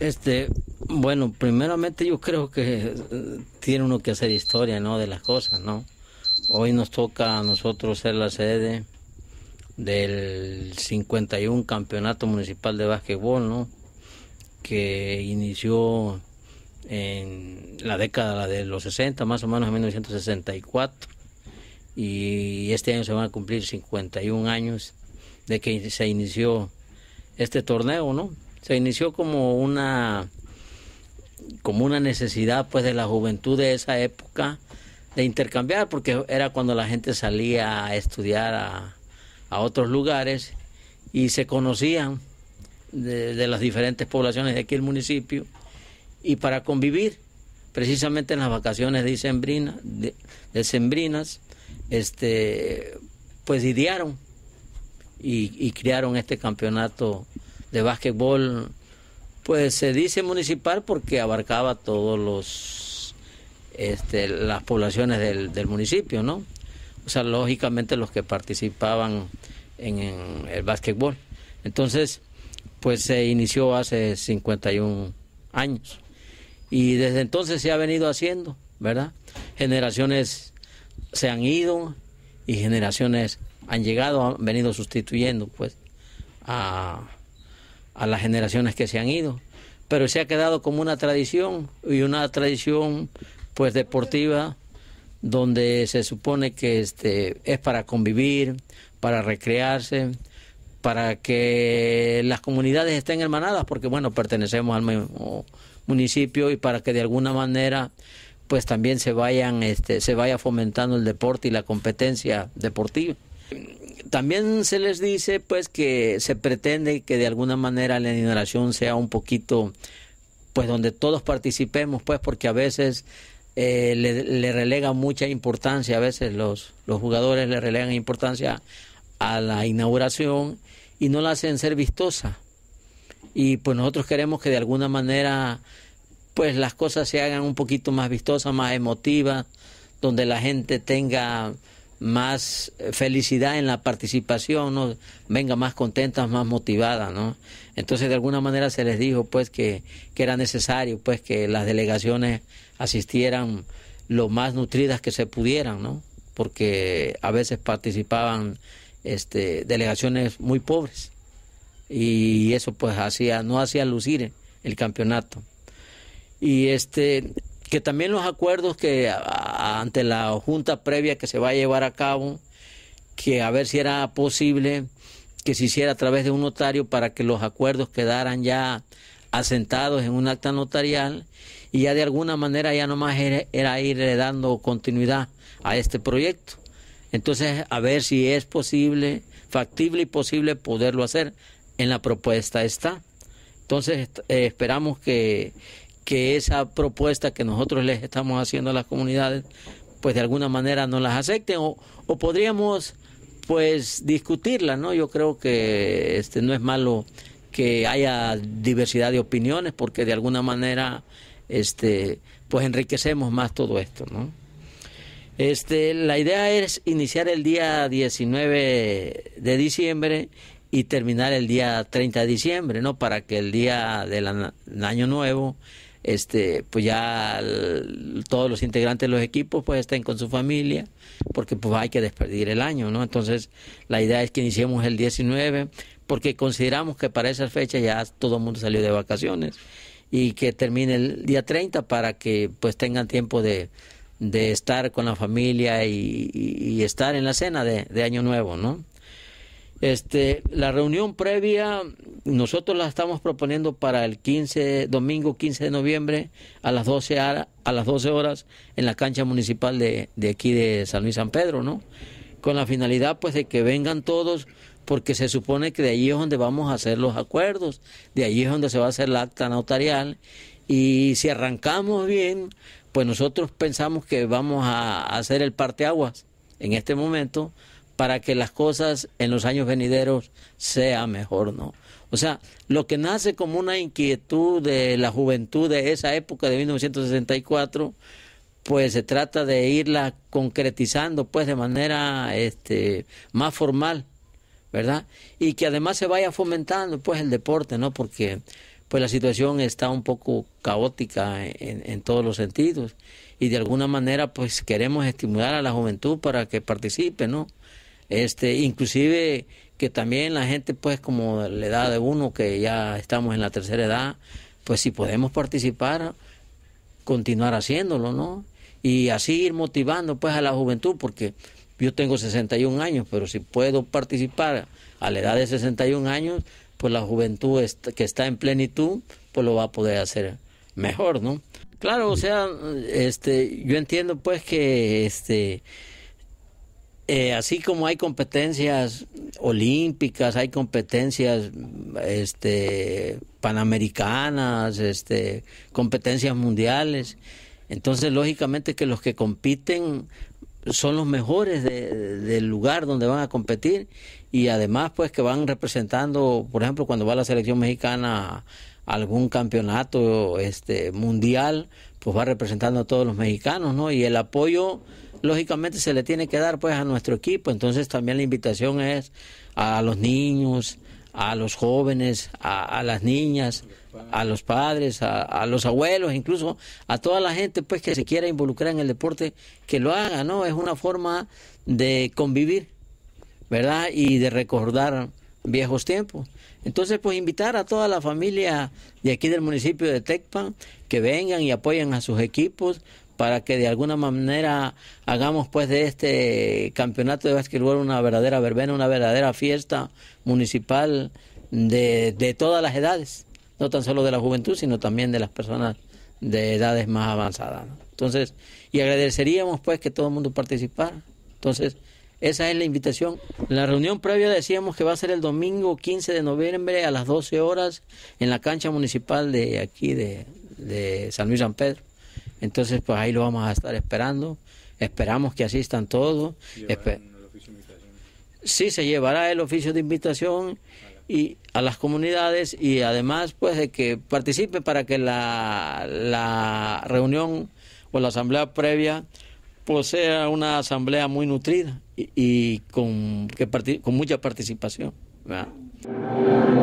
Este, bueno, primeramente yo creo que eh, tiene uno que hacer historia, ¿no? De las cosas, ¿no? Hoy nos toca a nosotros ser la sede del 51 Campeonato Municipal de Básquetbol, ¿no? Que inició en la década de los 60, más o menos en 1964. Y este año se van a cumplir 51 años de que se inició este torneo, ¿no? se inició como una como una necesidad pues de la juventud de esa época de intercambiar porque era cuando la gente salía a estudiar a, otros lugares y se conocían de, las diferentes poblaciones de aquí el municipio y para convivir precisamente en las vacaciones de, Sembrinas, este pues idearon y, y crearon este campeonato de básquetbol, pues se dice municipal porque abarcaba todos los este, las poblaciones del, municipio, ¿no? O sea, lógicamente los que participaban en, en el básquetbol. Entonces, pues se inició hace 51 años y desde entonces se ha venido haciendo, ¿verdad? Generaciones se han ido y generaciones han llegado, han venido sustituyendo, pues, a a las generaciones que se han ido, pero se ha quedado como una tradición y una tradición pues deportiva donde se supone que este es para convivir, para recrearse, para que las comunidades estén hermanadas porque bueno, pertenecemos al mismo municipio y para que de alguna manera pues también se vayan este se vaya fomentando el deporte y la competencia deportiva. También se les dice pues que se pretende que de alguna manera la inauguración sea un poquito pues donde todos participemos pues porque a veces eh, le, relega mucha importancia, a veces los, los jugadores le relegan importancia a la inauguración y no la hacen ser vistosa. Y pues nosotros queremos que de alguna manera pues las cosas se hagan un poquito más vistosas, más emotivas, donde la gente tenga más felicidad en la participación, ¿no? venga más contentas, más motivadas, ¿no? Entonces de alguna manera se les dijo pues que, que era necesario pues que las delegaciones asistieran lo más nutridas que se pudieran, ¿no? Porque a veces participaban este, delegaciones muy pobres y eso pues hacía no hacía lucir el campeonato. Y este que también los acuerdos que ante la junta previa que se va a llevar a cabo, que a ver si era posible que se hiciera a través de un notario para que los acuerdos quedaran ya asentados en un acta notarial y ya de alguna manera ya nomás era, era ir dando continuidad a este proyecto. Entonces, a ver si es posible, factible y posible poderlo hacer. En la propuesta está. Entonces, eh, esperamos que que esa propuesta que nosotros les estamos haciendo a las comunidades, pues de alguna manera no las acepten o, podríamos pues discutirla, ¿no? Yo creo que este no es malo que haya diversidad de opiniones porque de alguna manera este pues enriquecemos más todo esto, ¿no? Este, la idea es iniciar el día 19 de diciembre y terminar el día 30 de diciembre, ¿no? Para que el día del Año Nuevo este, pues ya todos los integrantes de los equipos pues estén con su familia, porque pues hay que despedir el año, ¿no? Entonces la idea es que iniciemos el 19, porque consideramos que para esa fecha ya todo el mundo salió de vacaciones y que termine el día 30 para que pues tengan tiempo de, de estar con la familia y, estar en la cena de, de Año Nuevo, ¿no? Este, la reunión previa nosotros la estamos proponiendo para el 15, domingo 15 de noviembre a las 12, a, las 12 horas en la cancha municipal de, aquí de San Luis San Pedro, ¿no? Con la finalidad pues de que vengan todos porque se supone que de allí es donde vamos a hacer los acuerdos, de allí es donde se va a hacer la acta notarial y si arrancamos bien, pues nosotros pensamos que vamos a hacer el parteaguas en este momento para que las cosas en los años venideros sea mejor, ¿no? O sea, lo que nace como una inquietud de la juventud de esa época de 1964, pues se trata de irla concretizando pues de manera este más formal, ¿verdad? Y que además se vaya fomentando pues el deporte, ¿no? Porque pues la situación está un poco caótica en, en todos los sentidos y de alguna manera pues queremos estimular a la juventud para que participe, ¿no? este inclusive que también la gente pues como la edad de uno que ya estamos en la tercera edad pues si podemos participar continuar haciéndolo no y así ir motivando pues a la juventud porque yo tengo 61 años pero si puedo participar a la edad de 61 años pues la juventud que está en plenitud pues lo va a poder hacer mejor no claro o sea este yo entiendo pues que este eh, así como hay competencias olímpicas, hay competencias este, panamericanas, este, competencias mundiales, entonces lógicamente que los que compiten son los mejores del lugar donde van a competir y además pues que van representando, por ejemplo, cuando va la selección mexicana a algún campeonato este mundial, pues va representando a todos los mexicanos, ¿no? Y el apoyo lógicamente se le tiene que dar pues a nuestro equipo. Entonces también la invitación es a los niños, a los jóvenes, a, las niñas, a los padres, a, los abuelos, incluso a toda la gente pues que se quiera involucrar en el deporte, que lo haga, ¿no? Es una forma de convivir, ¿verdad? Y de recordar viejos tiempos. Entonces, pues invitar a toda la familia de aquí del municipio de Tecpan que vengan y apoyen a sus equipos, para que de alguna manera hagamos pues de este campeonato de básquetbol una verdadera verbena, una verdadera fiesta municipal de, de todas las edades, no tan solo de la juventud, sino también de las personas de edades más avanzadas. Entonces, y agradeceríamos pues que todo el mundo participara. Entonces, esa es la invitación. La reunión previa decíamos que va a ser el domingo 15 de noviembre a las 12 horas en la cancha municipal de aquí de, de San Luis San Pedro. Entonces, pues ahí lo vamos a estar esperando. Esperamos que asistan todos. Sí, se llevará el oficio de invitación y a las comunidades y además pues de que participe para que la, reunión o la asamblea previa pues sea una asamblea muy nutrida y, con, que con mucha participación. ¿verdad?